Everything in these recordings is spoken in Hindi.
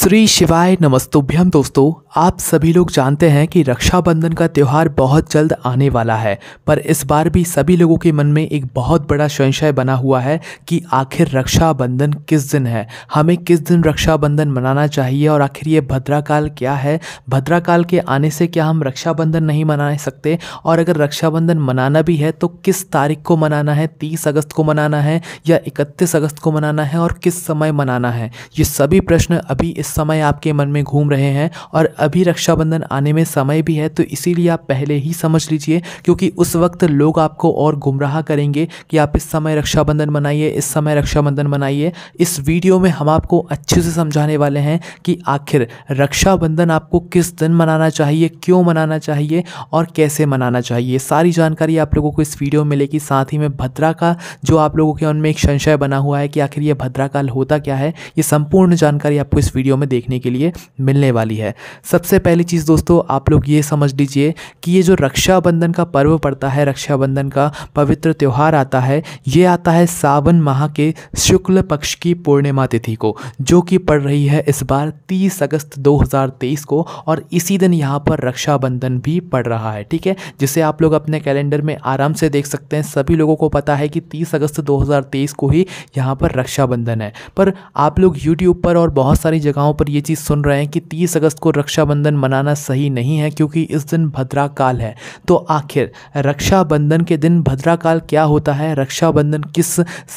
श्री शिवाय नमस्तुभ्यम दोस्तों आप सभी लोग जानते हैं कि रक्षाबंधन का त्यौहार बहुत जल्द आने वाला है पर इस बार भी सभी लोगों के मन में एक बहुत बड़ा संशय बना हुआ है कि आखिर रक्षाबंधन किस दिन है हमें किस दिन रक्षाबंधन मनाना चाहिए और आखिर ये भद्राकाल क्या है भद्राकाल के आने से क्या हम रक्षाबंधन नहीं मना सकते और अगर रक्षाबंधन मनाना भी है तो किस तारीख को मनाना है तीस अगस्त को मनाना है या इकतीस अगस्त को मनाना है और किस समय मनाना है ये सभी प्रश्न अभी इस समय आपके मन में घूम रहे हैं और अभी रक्षाबंधन आने में समय भी है तो इसीलिए आप पहले ही समझ लीजिए क्योंकि उस वक्त लोग आपको और गुमराह करेंगे कि आप इस समय रक्षाबंधन मनाइए इस समय रक्षाबंधन मनाइए इस वीडियो में हम आपको अच्छे से समझाने वाले हैं कि आखिर रक्षाबंधन आपको किस दिन मनाना चाहिए क्यों मनाना चाहिए और कैसे मनाना चाहिए सारी जानकारी आप लोगों को इस वीडियो में मिलेगी साथ ही में भद्रा का जो आप लोगों के मन में एक संशय बना हुआ है कि आखिर ये भद्रा काल होता क्या है ये संपूर्ण जानकारी आपको इस वीडियो वीडियो में देखने के लिए मिलने वाली है सबसे पहली चीज़ दोस्तों आप लोग ये समझ लीजिए कि ये जो रक्षाबंधन का पर्व पड़ता है रक्षाबंधन का पवित्र त्यौहार आता है ये आता है सावन माह के शुक्ल पक्ष की पूर्णिमा तिथि को जो कि पड़ रही है इस बार 30 अगस्त 2023 को और इसी दिन यहाँ पर रक्षाबंधन भी पड़ रहा है ठीक है जिसे आप लोग अपने कैलेंडर में आराम से देख सकते हैं सभी लोगों को पता है कि 30 अगस्त 2023 को ही यहाँ पर रक्षाबंधन है पर आप लोग यूट्यूब पर और बहुत सारी जगह जगहों पर ये चीज़ सुन रहे हैं कि तीस अगस्त को रक्षाबंधन मनाना सही नहीं है क्योंकि इस दिन भद्रा काल है तो आखिर रक्षाबंधन के दिन भद्रा काल क्या होता है रक्षाबंधन किस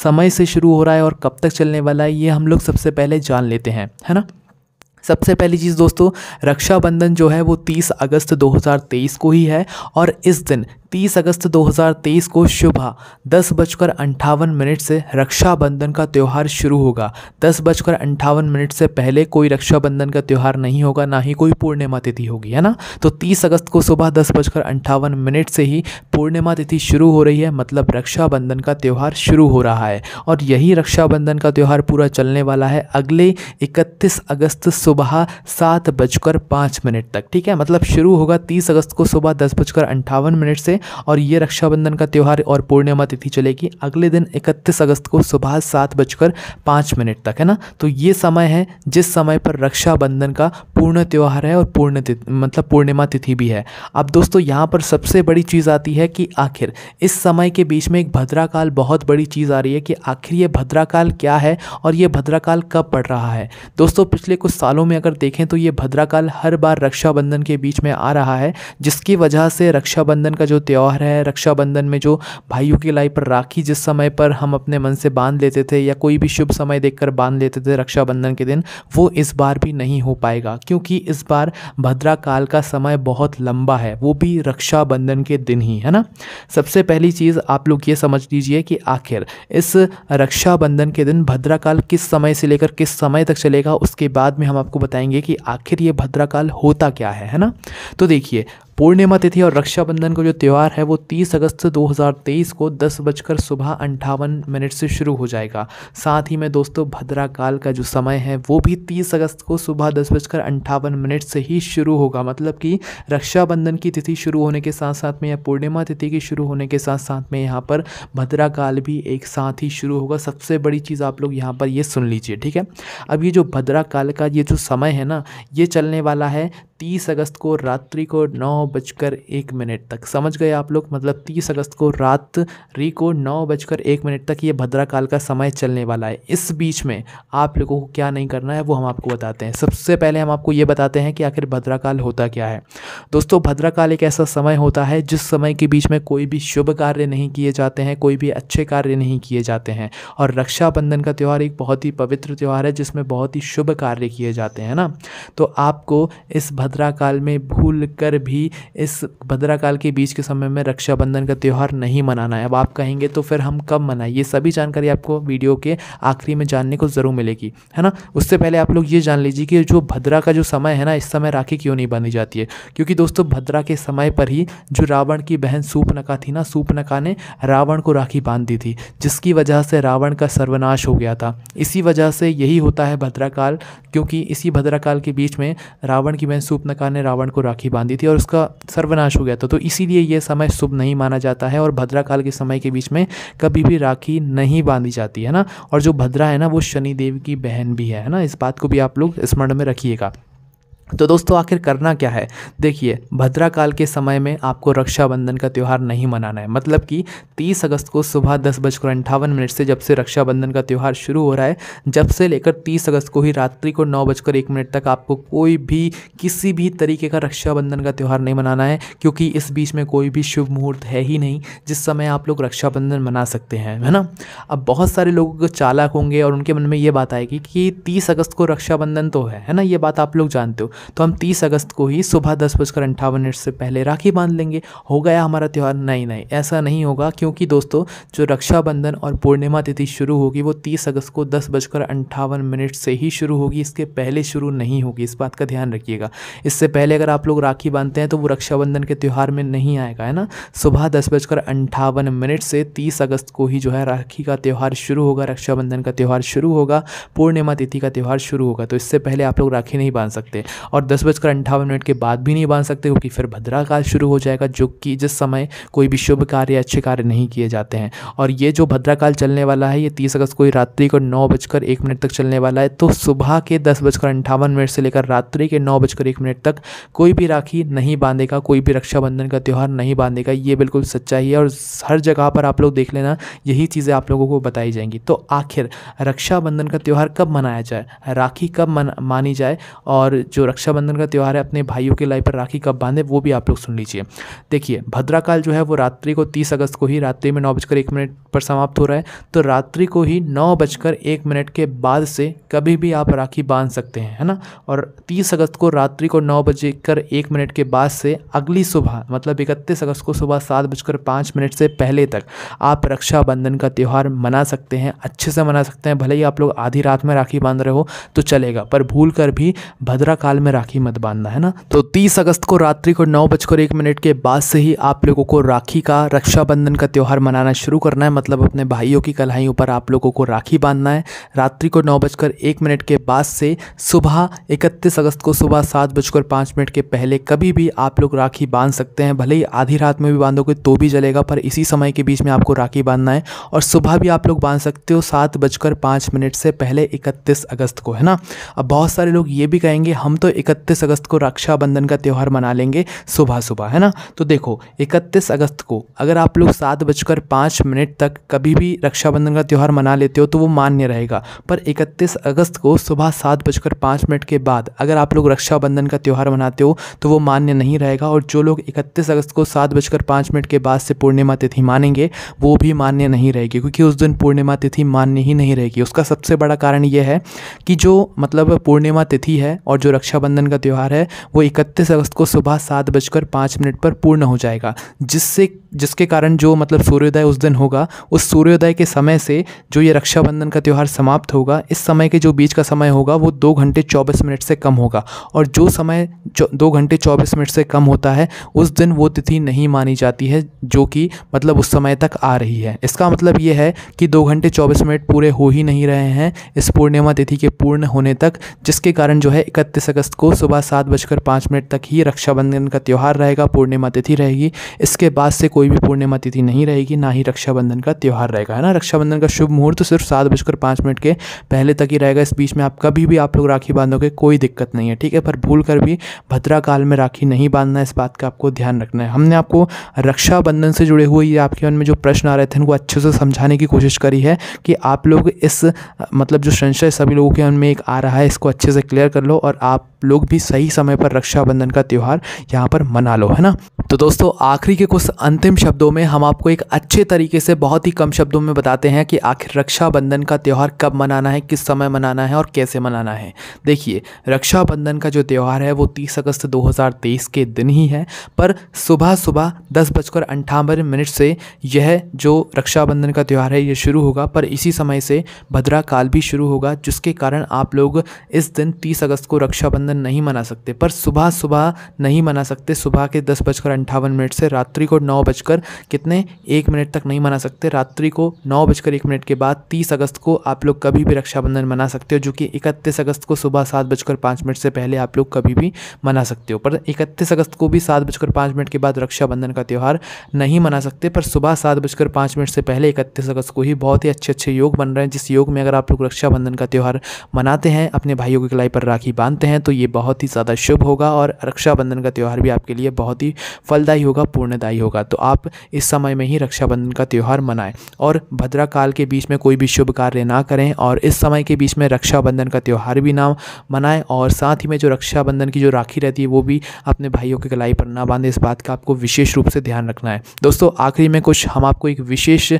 समय से शुरू हो रहा है और कब तक चलने वाला है ये हम लोग सबसे पहले जान लेते हैं है ना सबसे पहली चीज़ दोस्तों रक्षाबंधन जो है वो 30 अगस्त 2023 को ही है और इस दिन 30 अगस्त 2023 को सुबह दस बजकर अंठावन मिनट से रक्षाबंधन का त्यौहार शुरू होगा दस बजकर अंठावन मिनट से पहले कोई रक्षाबंधन का त्यौहार नहीं होगा ना ही कोई पूर्णिमा तिथि होगी है ना तो 30 अगस्त को सुबह दस बजकर अंठावन मिनट से ही पूर्णिमा तिथि शुरू हो रही है मतलब रक्षाबंधन का त्यौहार शुरू हो रहा है और यही रक्षाबंधन का त्यौहार पूरा चलने वाला है अगले इकतीस अगस्त सुबह सात बजकर पाँच मिनट तक ठीक है मतलब शुरू होगा तीस अगस्त को सुबह दस बजकर अंठावन मिनट से और ये रक्षाबंधन का त्यौहार और पूर्णिमा तिथि चलेगी अगले दिन इकतीस अगस्त को सुबह सात बजकर पाँच मिनट तक है ना तो ये समय है जिस समय पर रक्षाबंधन का पूर्ण त्यौहार है और पूर्ण मतलब पूर्णिमा तिथि भी है अब दोस्तों यहाँ पर सबसे बड़ी चीज़ आती है कि आखिर इस समय के बीच में एक भद्राकाल बहुत बड़ी चीज़ आ रही है कि आखिर ये भद्राकाल क्या है और ये भद्राकाल कब पड़ रहा है दोस्तों पिछले कुछ सालों में अगर देखें तो ये भद्राकाल हर बार रक्षाबंधन के बीच में आ रहा है जिसकी वजह से रक्षाबंधन का जो त्यौहार है रक्षाबंधन में जो भाइयों की लाई पर राखी जिस समय पर हम अपने मन से बांध लेते थे या कोई भी शुभ समय देख बांध लेते थे रक्षाबंधन के दिन वो इस बार भी नहीं हो पाएगा क्योंकि इस बार भद्रा काल का समय बहुत लंबा है वो भी रक्षाबंधन के दिन ही है ना सबसे पहली चीज़ आप लोग ये समझ लीजिए कि आखिर इस रक्षाबंधन के दिन भद्रा काल किस समय से लेकर किस समय तक चलेगा उसके बाद में हम आपको बताएंगे कि आखिर ये भद्रा काल होता क्या है है ना तो देखिए पूर्णिमा तिथि और रक्षाबंधन का जो त्यौहार है वो 30 अगस्त 2023 को दस बजकर सुबह अंठावन मिनट से शुरू हो जाएगा साथ ही में दोस्तों भद्रा काल का जो समय है वो भी 30 अगस्त को सुबह दस बजकर अंठावन मिनट से ही शुरू होगा मतलब कि रक्षाबंधन की तिथि शुरू होने के साथ साथ में या पूर्णिमा तिथि की शुरू होने के साथ साथ में यहाँ पर भद्रा काल भी एक साथ ही शुरू होगा सबसे बड़ी चीज़ आप लोग यहाँ पर ये सुन लीजिए ठीक है अब ये जो भद्रा काल का ये जो समय है ना ये चलने वाला है तीस अगस्त को रात्रि को नौ बजकर एक मिनट तक समझ गए आप लोग मतलब तीस अगस्त को रात्रि को नौ बजकर एक मिनट तक ये भद्रा काल का समय चलने वाला है इस बीच में आप लोगों को क्या नहीं करना है वो हम आपको बताते हैं सबसे पहले हम आपको ये बताते हैं कि आखिर भद्रा काल होता क्या है दोस्तों भद्रा काल एक ऐसा समय होता है जिस समय के बीच में कोई भी शुभ कार्य नहीं किए जाते हैं कोई भी अच्छे कार्य नहीं किए जाते हैं और रक्षाबंधन का त्यौहार एक बहुत ही पवित्र त्यौहार है जिसमें बहुत ही शुभ कार्य किए जाते हैं ना तो आपको इस भद्रा काल में भूल कर भी इस भद्रा काल के बीच के समय में रक्षाबंधन का त्यौहार नहीं मनाना है अब आप कहेंगे तो फिर हम कब मनाएं ये सभी जानकारी आपको वीडियो के आखिरी में जानने को ज़रूर मिलेगी है ना उससे पहले आप लोग ये जान लीजिए कि जो भद्रा का जो समय है ना इस समय राखी क्यों नहीं बांधी जाती है क्योंकि दोस्तों भद्रा के समय पर ही जो रावण की बहन सूपनका थी ना सूपनका ने रावण को राखी बांध दी थी जिसकी वजह से रावण का सर्वनाश हो गया था इसी वजह से यही होता है भद्रा काल क्योंकि इसी भद्राकाल के बीच में रावण की बहन शूपनका ने रावण को राखी बांधी थी और उसका सर्वनाश हो गया था तो इसीलिए यह समय शुभ नहीं माना जाता है और भद्रा काल के समय के बीच में कभी भी राखी नहीं बांधी जाती है ना और जो भद्रा है ना वो शनिदेव की बहन भी है ना इस बात को भी आप लोग स्मरण में रखिएगा तो दोस्तों आखिर करना क्या है देखिए भद्रा काल के समय में आपको रक्षाबंधन का त्यौहार नहीं मनाना है मतलब कि 30 अगस्त को सुबह दस बजकर अंठावन मिनट से जब से रक्षाबंधन का त्यौहार शुरू हो रहा है जब से लेकर 30 अगस्त को ही रात्रि को नौ बजकर एक मिनट तक आपको कोई भी किसी भी तरीके का रक्षाबंधन का त्यौहार नहीं मनाना है क्योंकि इस बीच में कोई भी शुभ मुहूर्त है ही नहीं जिस समय आप लोग रक्षाबंधन मना सकते हैं है ना अब बहुत सारे लोग चालाक होंगे और उनके मन में ये बात आएगी कि तीस अगस्त को रक्षाबंधन तो है है ना ये बात आप लोग जानते हो तो हम तीस अगस्त को ही सुबह दस बजकर अंठावन मिनट से पहले राखी बांध लेंगे हो गया हमारा त्यौहार नहीं नहीं ऐसा नहीं होगा क्योंकि दोस्तों जो रक्षाबंधन और पूर्णिमा तिथि शुरू होगी वो तीस अगस्त को दस बजकर अंठावन मिनट से ही शुरू होगी इसके पहले शुरू नहीं होगी इस बात का ध्यान रखिएगा इससे पहले अगर आप लोग राखी बांधते हैं तो वो रक्षाबंधन के त्यौहार में नहीं आएगा है ना सुबह दस बजकर अंठावन मिनट से तीस अगस्त को ही जो है राखी का त्यौहार शुरू होगा रक्षाबंधन का त्यौहार शुरू होगा पूर्णिमा तिथि का त्यौहार शुरू होगा तो इससे पहले आप लोग राखी नहीं बांध सकते और दस बजकर अंठावन मिनट के बाद भी नहीं बांध सकते क्योंकि फिर भद्रा काल शुरू हो जाएगा जो कि जिस समय कोई भी शुभ कार्य या अच्छे कार्य नहीं किए जाते हैं और ये जो भद्रा काल चलने वाला है ये तीस अगस्त को रात्रि को नौ बजकर एक मिनट तक चलने वाला है तो सुबह के दस बजकर अंठावन मिनट से लेकर रात्रि के नौ बजकर एक मिनट तक कोई भी राखी नहीं बांधेगा कोई भी रक्षाबंधन का त्यौहार नहीं बांधेगा ये बिल्कुल सच्चाई है और हर जगह पर आप लोग देख लेना यही चीज़ें आप लोगों को बताई जाएंगी तो आखिर रक्षाबंधन का त्यौहार कब मनाया जाए राखी कब मन, मानी जाए और जो रक्षाबंधन का त्यौहार है अपने भाइयों की लाइफ पर राखी कब बांधे वो भी आप लोग सुन लीजिए देखिए भद्राकाल जो है वो रात्रि को तीस अगस्त को ही रात्रि में नौ बजकर एक मिनट पर समाप्त हो रहा है तो रात्रि को ही नौ बजकर एक मिनट के बाद से कभी भी आप राखी बांध सकते हैं है ना और तीस अगस्त को रात्रि को नौ बजे कर एक मिनट के बाद से अगली सुबह मतलब इकतीस अगस्त को सुबह सात बजकर पाँच मिनट से पहले तक आप रक्षाबंधन का त्यौहार मना सकते हैं अच्छे से मना सकते हैं भले ही आप लोग आधी रात में राखी बांध रहे हो तो चलेगा पर भूल कर भी में में राखी मत बांधना है ना तो तीस अगस्त को रात्रि को नौ बजकर एक मिनट के बाद से ही आप लोगों को राखी का रक्षाबंधन का त्यौहार मनाना शुरू करना है मतलब अपने भाइयों की कलाई पर आप लोगों को राखी बांधना है रात्रि को नौ बजकर एक मिनट के बाद से सुबह इकतीस अगस्त को सुबह सात बजकर पाँच मिनट के पहले कभी भी आप लोग राखी बांध सकते हैं भले ही आधी रात में भी बांधोगे तो भी जलेगा पर इसी समय के बीच में आपको राखी बांधना है और सुबह भी आप लोग बांध सकते हो सात बजकर पाँच मिनट से पहले इकतीस अगस्त को है ना अब बहुत सारे लोग ये भी कहेंगे हम तो इकतीस अगस्त को रक्षाबंधन का त्यौहार मना लेंगे सुबह सुबह है ना तो देखो इकतीस अगस्त को अगर आप लोग सात बजकर पाँच मिनट तक कभी भी रक्षाबंधन का त्यौहार मना लेते हो तो वो मान्य रहेगा पर इकतीस अगस्त को सुबह सात बजकर पाँच मिनट के बाद अगर आप लोग रक्षाबंधन का त्यौहार मनाते हो तो वो मान्य नहीं रहेगा और जो लोग इकतीस अगस्त को सात बजकर पाँच मिनट के बाद से पूर्णिमा तिथि मानेंगे वो भी मान्य नहीं रहेगी क्योंकि उस दिन पूर्णिमा तिथि मान्य ही नहीं रहेगी उसका सबसे बड़ा कारण यह है कि जो मतलब पूर्णिमा तिथि है और जो रक्षाबंधन रक्षाबंधन का त्यौहार है वो इकतीस अगस्त को सुबह सात बजकर पाँच मिनट पर पूर्ण हो जाएगा जिससे जिसके कारण जो मतलब सूर्योदय उस दिन होगा उस सूर्योदय के समय से जो ये रक्षाबंधन का त्यौहार समाप्त होगा इस समय के जो बीच का समय होगा वो दो घंटे चौबीस मिनट से कम होगा और जो समय दो घंटे चौबीस मिनट से कम होता है उस दिन वो तिथि नहीं मानी जाती है जो कि मतलब उस समय तक आ रही है इसका मतलब ये है कि दो घंटे चौबीस मिनट पूरे हो ही नहीं रहे हैं इस पूर्णिमा तिथि के पूर्ण होने तक जिसके कारण जो है इकतीस अगस्त अगस्त को सुबह सात बजकर पाँच मिनट तक ही रक्षाबंधन का त्यौहार रहेगा पूर्णिमा तिथि रहेगी इसके बाद से कोई भी पूर्णिमा तिथि नहीं रहेगी ना ही रक्षाबंधन का त्यौहार रहेगा है ना रक्षाबंधन का शुभ मुहूर्त सिर्फ सात बजकर पाँच मिनट के पहले तक ही रहेगा इस बीच में आप कभी भी आप लोग राखी बांधोगे कोई दिक्कत नहीं है ठीक है पर भूल कर भी भद्रा काल में राखी नहीं बांधना इस बात का आपको ध्यान रखना है हमने आपको रक्षाबंधन से जुड़े हुए ये आपके मन में जो प्रश्न आ रहे थे उनको अच्छे से समझाने की कोशिश करी है कि आप लोग इस मतलब जो संशय सभी लोगों के मन में एक आ रहा है इसको अच्छे से क्लियर कर लो और आप लोग भी सही समय पर रक्षाबंधन का त्यौहार यहाँ पर मना लो है ना तो दोस्तों आखिरी के कुछ अंतिम शब्दों में हम आपको एक अच्छे तरीके से बहुत ही कम शब्दों में बताते हैं कि आखिर रक्षाबंधन का त्यौहार कब मनाना है किस समय मनाना है और कैसे मनाना है देखिए रक्षाबंधन का जो त्यौहार है वो तीस अगस्त 2023 के दिन ही है पर सुबह सुबह दस बजकर अंठावन मिनट से यह जो रक्षाबंधन का त्यौहार है ये शुरू होगा पर इसी समय से भद्रा काल भी शुरू होगा जिसके कारण आप लोग इस दिन तीस अगस्त को रक्षाबंधन जश्न नहीं मना सकते पर सुबह सुबह नहीं मना सकते सुबह के दस बजकर अंठावन मिनट से रात्रि को नौ बजकर कितने एक मिनट तक नहीं मना सकते रात्रि को नौ बजकर एक मिनट के बाद तीस अगस्त को आप लोग कभी भी रक्षाबंधन मना सकते हो जो कि इकतीस अगस्त को सुबह सात बजकर पाँच मिनट से पहले आप लोग कभी भी मना सकते हो पर इकतीस अगस्त को भी सात बजकर पाँच मिनट के बाद रक्षाबंधन का त्यौहार नहीं मना सकते पर सुबह सात बजकर पाँच मिनट से पहले इकतीस अगस्त को ही बहुत ही अच्छे अच्छे योग बन रहे हैं जिस योग में अगर आप लोग रक्षाबंधन का त्यौहार मनाते हैं अपने भाइयों की कलाई पर राखी बांधते हैं तो ये बहुत ही ज़्यादा शुभ होगा और रक्षाबंधन का त्यौहार भी आपके लिए बहुत ही फलदायी होगा पूर्णदायी होगा तो आप इस समय में ही रक्षाबंधन का त्यौहार मनाएं और भद्रा काल के बीच में कोई भी शुभ कार्य ना करें और इस समय के बीच में रक्षाबंधन का त्यौहार भी ना मनाएं और साथ ही में जो रक्षाबंधन की जो राखी रहती है वो भी अपने भाइयों के गलाई पर ना बांधें इस बात का आपको विशेष रूप से ध्यान रखना है दोस्तों आखिरी में कुछ हम आपको एक विशेष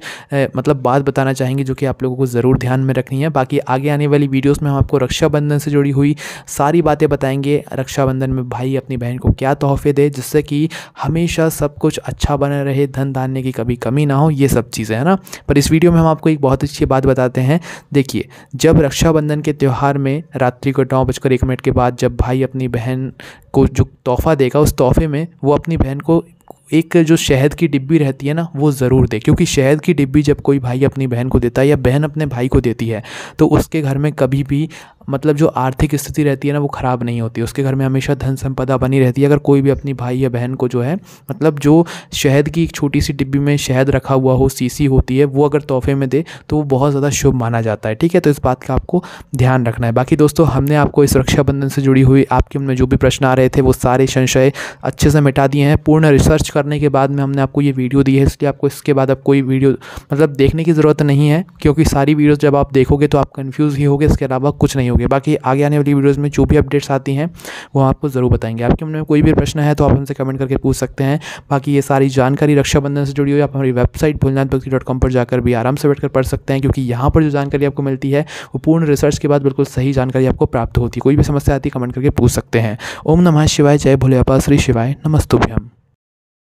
मतलब बात बताना चाहेंगे जो कि आप लोगों को ज़रूर ध्यान में रखनी है बाकी आगे आने वाली वीडियोज़ में हम आपको रक्षाबंधन से जुड़ी हुई सारी बातें बातें बताएंगे रक्षाबंधन में भाई अपनी बहन को क्या तोहफे दे जिससे कि हमेशा सब कुछ अच्छा बना रहे धन धान्य की कभी कमी ना हो ये सब चीज़ें है ना पर इस वीडियो में हम आपको एक बहुत अच्छी बात बताते हैं देखिए जब रक्षाबंधन के त्यौहार में रात्रि को नौ बजकर एक मिनट के बाद जब भाई अपनी बहन को जो तोहफ़ा देगा उस तोहफे में वो अपनी बहन को एक जो शहद की डिब्बी रहती है ना वो ज़रूर दे क्योंकि शहद की डिब्बी जब कोई भाई अपनी बहन को देता है या बहन अपने भाई को देती है तो उसके घर में कभी भी मतलब जो आर्थिक स्थिति रहती है ना वो ख़राब नहीं होती उसके घर में हमेशा धन संपदा बनी रहती है अगर कोई भी अपनी भाई या बहन को जो है मतलब जो शहद की एक छोटी सी डिब्बी में शहद रखा हुआ हो सीसी होती है वो अगर तोहफे में दे तो वो बहुत ज़्यादा शुभ माना जाता है ठीक है तो इस बात का आपको ध्यान रखना है बाकी दोस्तों हमने आपको इस रक्षाबंधन से जुड़ी हुई आपके उनमें जो भी प्रश्न आ रहे थे वो सारे संशय अच्छे से मिटा दिए हैं पूर्ण रिसर्च करने के बाद में हमने आपको ये वीडियो दी है इसलिए आपको इसके बाद अब कोई वीडियो मतलब देखने की ज़रूरत नहीं है क्योंकि सारी वीडियोज़ जब आप देखोगे तो आप कन्फ्यूज़ ही होगे इसके अलावा कुछ नहीं होगा होगी बाकी आगे आने वाली वीडियोज़ में जो भी अपडेट्स आती हैं वो आपको ज़रूर बताएंगे आपके मन में कोई भी प्रश्न है तो आप हमसे कमेंट करके पूछ सकते हैं बाकी ये सारी जानकारी रक्षाबंधन से जुड़ी हुई आप हमारी वेबसाइट भोलनाथ भक्ति डॉट कॉम पर जाकर भी आराम से बैठ कर पढ़ सकते हैं क्योंकि यहाँ पर जो जानकारी आपको मिलती है वो पूर्ण रिसर्च के बाद बिल्कुल सही जानकारी आपको प्राप्त होती है कोई भी समस्या आती है कमेंट करके पूछ सकते हैं ओम नमः शिवाय जय भोले श्री शिवाय नमस्तुभ्यम